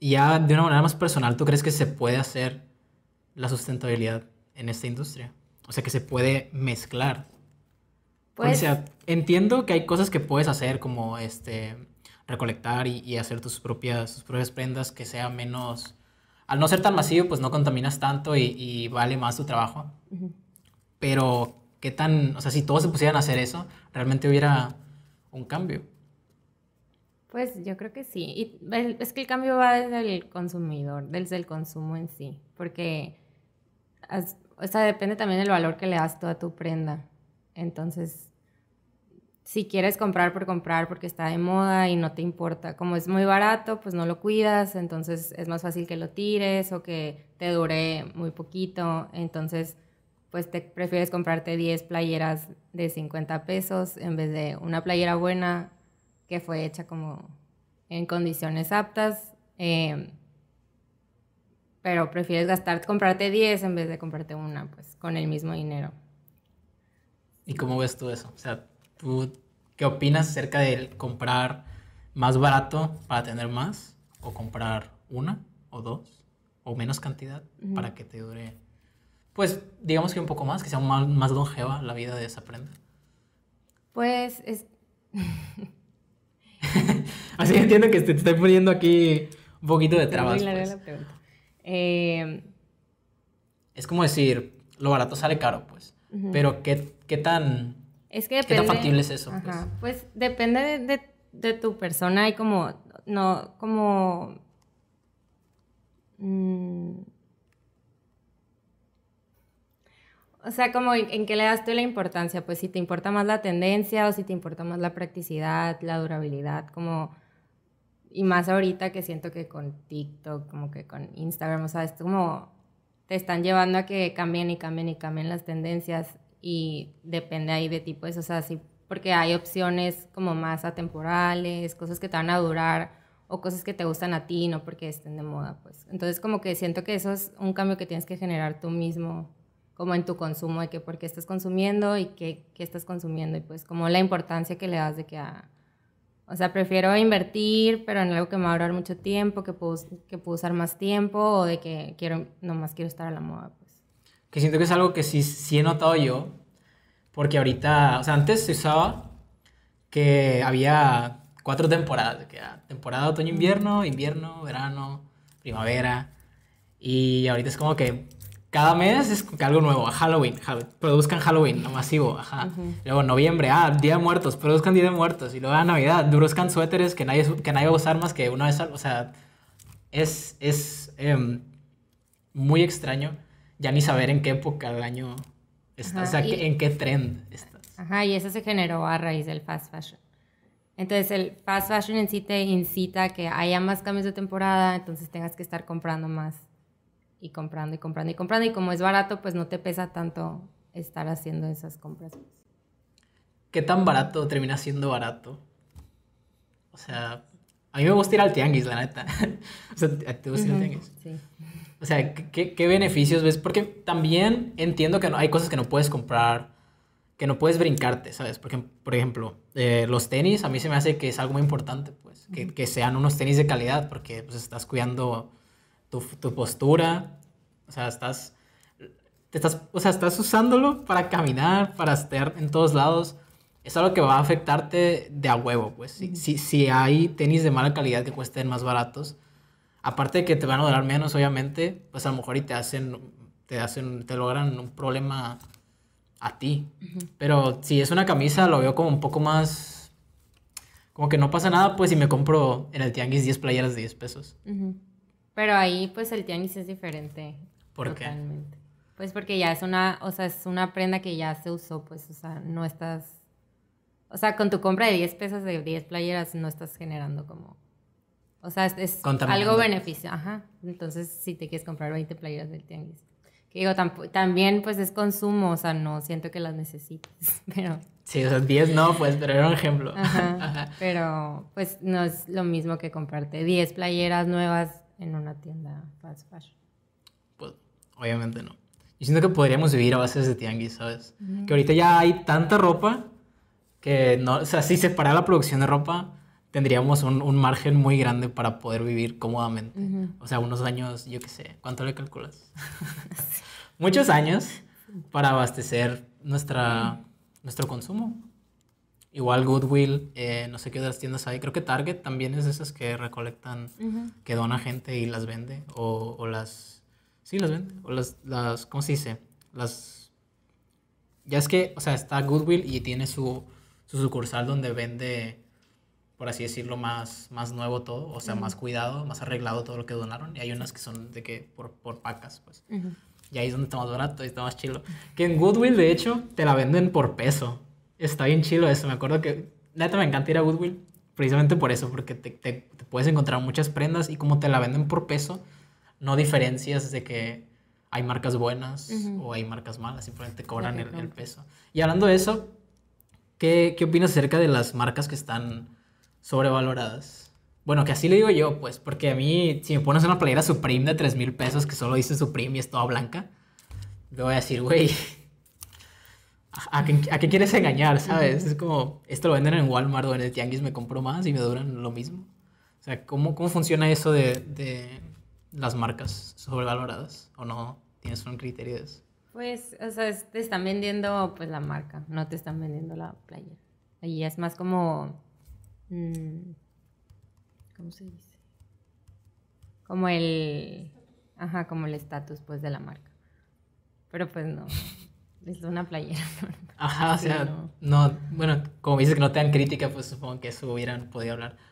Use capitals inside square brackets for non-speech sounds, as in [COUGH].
ya de una manera más personal, ¿tú crees que se puede hacer la sustentabilidad en esta industria? O sea, que se puede mezclar. Pues, o entiendo que hay cosas que puedes hacer como este recolectar y, hacer tus propias, propias prendas que sea menos... Al no ser tan masivo, pues no contaminas tanto y, vale más tu trabajo. Pero, ¿qué tan...? O sea, si todos se pusieran a hacer eso, realmente hubiera un cambio. Pues yo creo que sí. Y es que el cambio va desde el consumidor, desde el consumo en sí, porque, depende también del valor que le das tú a tu prenda. Entonces, si quieres comprar por comprar porque está de moda y no te importa, como es muy barato, pues no lo cuidas, entonces es más fácil que lo tires o que te dure muy poquito, entonces pues te prefieres comprarte 10 playeras de 50 pesos en vez de una playera buena que fue hecha como en condiciones aptas. Em, pero prefieres gastar, comprarte 10 en vez de comprarte una, pues con el mismo dinero. ¿Y cómo ves tú eso? O sea, ¿tú qué opinas acerca de comprar más barato para tener más? ¿O comprar una o dos? ¿O menos cantidad para que te dure, pues digamos que un poco más, que sea más, más longeva la vida de esa prenda? Pues es... [LAUGHS] Así que entiendo que te, estoy poniendo aquí un poquito de trabas. Pues. Eh, es como decir, lo barato sale caro, pues. Pero ¿qué, tan... Es que factible es eso? Pues. pues? depende de, tu persona y como... No, como... Mm, o sea, como en, qué le das tú la importancia, pues si te importa más la tendencia o si te importa más la practicidad, la durabilidad, como y más ahorita que siento que con TikTok, como que con Instagram, o sea, es como te están llevando a que cambien y cambien y cambien las tendencias y depende ahí de ti, pues, o sea, sí, porque hay opciones como más atemporales, cosas que te van a durar o cosas que te gustan a ti, no porque estén de moda, pues. Entonces, como que siento que eso es un cambio que tienes que generar tú mismo, como en tu consumo, de que por qué estás consumiendo y qué, qué estás consumiendo, y pues como la importancia que le das de que a o sea, prefiero invertir, pero en algo que me va a durar mucho tiempo, que puedo, que puedo usar más tiempo o de que quiero, nomás quiero estar a la moda. Pues. Que siento que es algo que sí, sí he notado yo, porque ahorita, o sea, antes se usaba que había cuatro temporadas, que ah, temporada otoño-invierno, invierno, verano, primavera, y ahorita es como que cada mes es algo nuevo, Halloween, produzcan Halloween, lo masivo, ajá. Luego noviembre, ah, Día de Muertos, produzcan Día de Muertos. Y luego a Navidad, produzcan suéteres que nadie, que nadie va a usar más que una vez O sea, es, es em, muy extraño ya ni saber en qué época del año estás, o sea, en qué trend estás. Ajá, y eso se generó a raíz del fast fashion. Entonces el fast fashion en sí te incita que haya más cambios de temporada, entonces tengas que estar comprando más y comprando y comprando y comprando. Y como es barato, pues no te pesa tanto estar haciendo esas compras. ¿Qué tan barato termina siendo barato? O sea, a mí me gusta ir al tianguis, la neta. [LAUGHS] o sea, ¿te gusta ir al tianguis? Sí. O sea, ¿qué, ¿qué, beneficios ves? Porque también entiendo que no, hay cosas que no puedes comprar, que no puedes brincarte, ¿sabes? Porque, por ejemplo, eh, los tenis, a mí se me hace que es algo muy importante, pues, que, que sean unos tenis de calidad, porque pues, estás cuidando tu, postura, o sea, estás, te estás, o sea, estás usándolo para caminar, para estar en todos lados. Es algo que va a afectarte de a huevo, pues. Si, si, hay tenis de mala calidad que cuesten más baratos, aparte de que te van a durar menos, obviamente, pues a lo mejor y te hacen, te hacen, te logran un problema a ti. Pero si es una camisa, lo veo como un poco más, como que no pasa nada, pues si me compro en el tianguis 10 playeras de 10 pesos. Pero ahí pues el tianguis es diferente. ¿Por totalmente. qué? Pues porque ya es una, o sea, es una prenda que ya se usó, pues, o sea, no estás, o sea, con tu compra de 10 pesos de 10 playeras no estás generando como, o sea, es, algo beneficio, ajá. Entonces, si te quieres comprar 20 playeras del tianguis. Que digo, también pues es consumo, o sea, no siento que las necesites, [LAUGHS] pero... Sí, o sea, 10 no, pues, pero era un ejemplo. [LAUGHS] ajá. Pero pues no es lo mismo que comprarte 10 playeras nuevas en una tienda fast fashion? Pues obviamente no. Yo siento que podríamos vivir a base de tianguis, ¿sabes? Que ahorita ya hay tanta ropa que no, o sea, si se parara la producción de ropa, tendríamos un, margen muy grande para poder vivir cómodamente. O sea, unos años, yo qué sé, ¿cuánto le calculas? [LAUGHS] Muchos años para abastecer nuestra, nuestro consumo. Igual Goodwill, eh, no sé qué otras tiendas hay. Creo que Target también es de esas que recolectan, que dona gente y las vende. O, las. Sí, las vende. O las, las. ¿Cómo se dice? Las. Ya es que, o sea, está Goodwill y tiene su, su sucursal donde vende, por así decirlo, más, más nuevo todo. O sea, más cuidado, más arreglado todo lo que donaron. Y hay unas que son de que por, por pacas, pues. Y ahí es donde está más barato y está más chilo. Que en Goodwill, de hecho, te la venden por peso. Está bien chido eso. Me acuerdo que, neta, me encanta ir a Goodwill precisamente por eso, porque te, te, puedes encontrar muchas prendas y como te la venden por peso, no diferencias de que hay marcas buenas o hay marcas malas, simplemente cobran el, el, peso. Y hablando de eso, ¿qué, ¿qué, opinas acerca de las marcas que están sobrevaloradas? Bueno, que así le digo yo, pues, porque a mí, si me pones una playera Supreme de 3 mil pesos que solo dice Supreme y es toda blanca, le voy a decir, güey, ¿a qué, quieres engañar? ¿Sabes? Es como, esto lo venden en Walmart o en el Tianguis, me compro más y me duran lo mismo. O sea, ¿cómo, cómo funciona eso de, de las marcas sobrevaloradas o no? ¿Tienes un criterio de eso? Pues, o sea, te están vendiendo pues la marca, no te están vendiendo la playa. Ahí es más como... Mm, ¿Cómo se dice? Como el... Ajá, como el estatus pues de la marca. Pero pues no es una playera. Ajá, o sea, no. bueno, como dices que no te dan crítica, pues supongo que eso hubieran podido hablar.